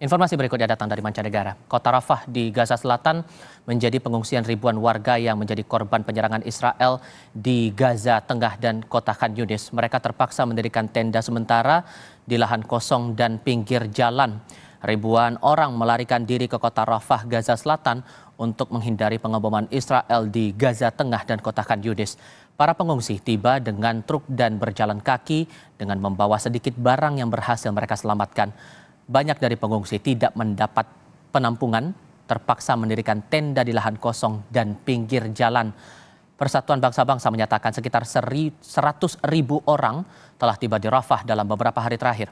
Informasi berikutnya datang dari mancanegara. Kota Rafah di Gaza Selatan menjadi pengungsian ribuan warga yang menjadi korban penyerangan Israel di Gaza Tengah dan kota Khan Yunis. Mereka terpaksa mendirikan tenda sementara di lahan kosong dan pinggir jalan. Ribuan orang melarikan diri ke kota Rafah, Gaza Selatan untuk menghindari pengeboman Israel di Gaza Tengah dan kota Khan Yunis. Para pengungsi tiba dengan truk dan berjalan kaki dengan membawa sedikit barang yang berhasil mereka selamatkan banyak dari pengungsi tidak mendapat penampungan, terpaksa mendirikan tenda di lahan kosong dan pinggir jalan. Persatuan Bangsa-Bangsa menyatakan sekitar 100 ribu orang telah tiba di Rafah dalam beberapa hari terakhir.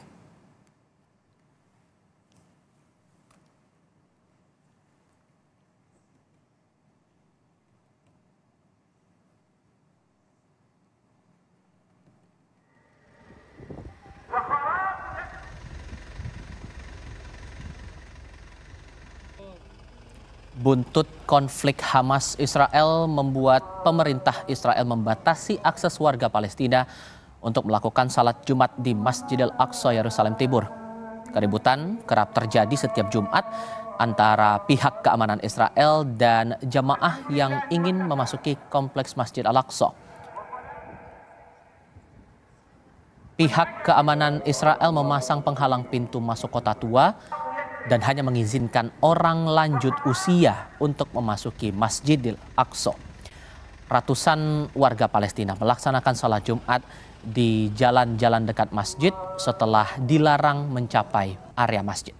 Buntut konflik Hamas Israel membuat pemerintah Israel membatasi akses warga Palestina untuk melakukan salat Jumat di Masjidil Aqsa Yerusalem Timur. Keributan kerap terjadi setiap Jumat antara pihak keamanan Israel dan jamaah yang ingin memasuki kompleks Masjid Al-Aqsa. Pihak keamanan Israel memasang penghalang pintu masuk kota tua dan hanya mengizinkan orang lanjut usia untuk memasuki Masjidil Aqsa. Ratusan warga Palestina melaksanakan salat Jumat di jalan-jalan dekat masjid setelah dilarang mencapai area masjid.